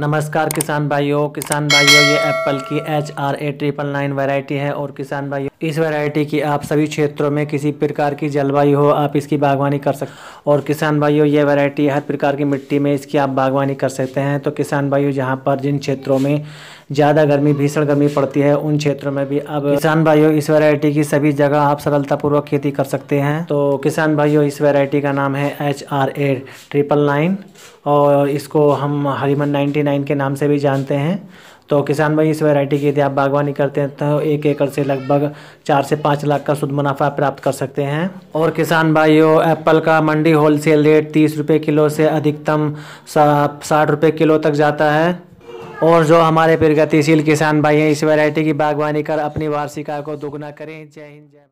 नमस्कार किसान भाइयों किसान भाइयों ये एप्पल की H R A triple nine variety है और किसान भाइयों इस वैरायटी की आप सभी क्षेत्रों में किसी प्रकार की जलवायु हो आप इसकी बागवानी कर सकते और किसान भाइयों ये वैरायटी हर प्रकार की मिट्टी में इसकी आप बागवानी कर सकते हैं तो किसान भाइयों जहाँ पर जिन क्षेत्रों में ज़्यादा गर्मी भीषण गर्मी पड़ती है उन क्षेत्रों में भी अब किसान भाइयों इस वैरायटी की सभी जगह आप सरलतापूर्वक खेती कर सकते हैं तो किसान भाइयों इस वैरायटी का नाम है H R A triple nine और इसको हम हरीमन नाइन्टी नाइन के नाम से भी जानते हैं तो किसान भाई इस वैरायटी की यदि आप बागवानी करते हैं तो एक एकड़ से लगभग चार से पाँच लाख का शुद्ध मुनाफा प्राप्त कर सकते हैं और किसान भाइयों एप्पल का मंडी होलसेल रेट तीस रुपये किलो से अधिकतम साठ रुपये किलो तक जाता है और जो हमारे प्रगतिशील किसान भाई हैं इस वैरायटी की बागवानी कर अपनी वार्षिक आय को दोगुना करें जय हिंद जय